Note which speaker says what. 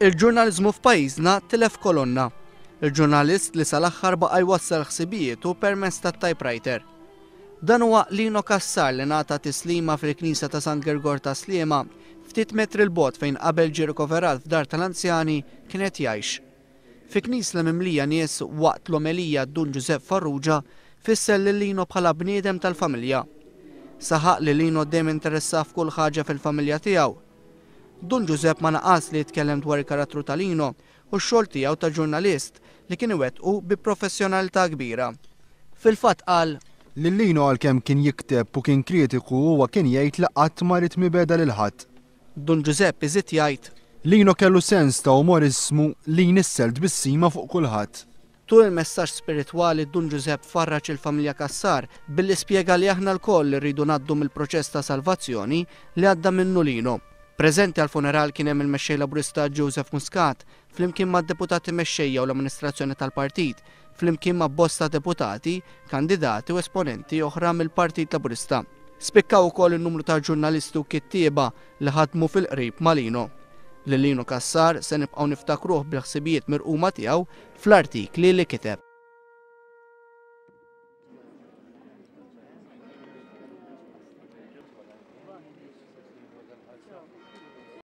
Speaker 1: Il-ġurnalizmu f'pajjiżna tilef kolonna. Il-ġurnalist li sal-aħħar baqa' jwassal ħsibijiet u permess ta' typewriter. Dan huwa Lino Kassar li nata tislima fil-Knisa ta' San Gergor ta' Sliema ftit metri l-bot fejn qabel ġi rikoverat f'dar tal-anzjani kienet jgħix. Fi knis la mimlija nies waqt l-omelija d-dun Giuseppe Farrugia fissel li Lino bħala bniedem tal-familja. Saħaq li Lino dem interessa f'kull ħaġa fil-familja tiegħu Dun Giuseppe ma naqas li jitkellem dwar il-karattru tal-ino u x-xogħol tiegħu ta' ġurnalist li kien iwettqu bi professjonalità kbira. Fil-fatt qal
Speaker 2: Lillino għalkemm kien jikteb u kien kritiku huwa kien jgħid li qatt ma rid mibeda lil ħadd. Dun Giuseppe iżid jgħid Lino kellu sens ta' umor ismu li nisselt bis-sima
Speaker 1: fuq kulħadd. Tul il-messaġġ spiritwali Dun Giuseppe farraċ il-familja Kassar billi spjega li aħna l-koll rridu naddu mill-proċess ta' salvazzjoni li għadda minnu Lino. Prezenti għal-funeral kien hemm il-mexxej Laburista Joseph Muscat, flimkien ma' deputati mexxejja u l-amministrazzjoni tal-partit, flimkien ma' bosta deputati, kandidati u esponenti oħra mill-Partit Laburista. Spikkaw ukoll il-numru ta' ġurnalistu kittieba li ħadmu fil-qrib malino. Lilino Kassar se nibqgħu niftakruh bil-ħsibijiet mirquma tiegħu fl-artikli li kiteb.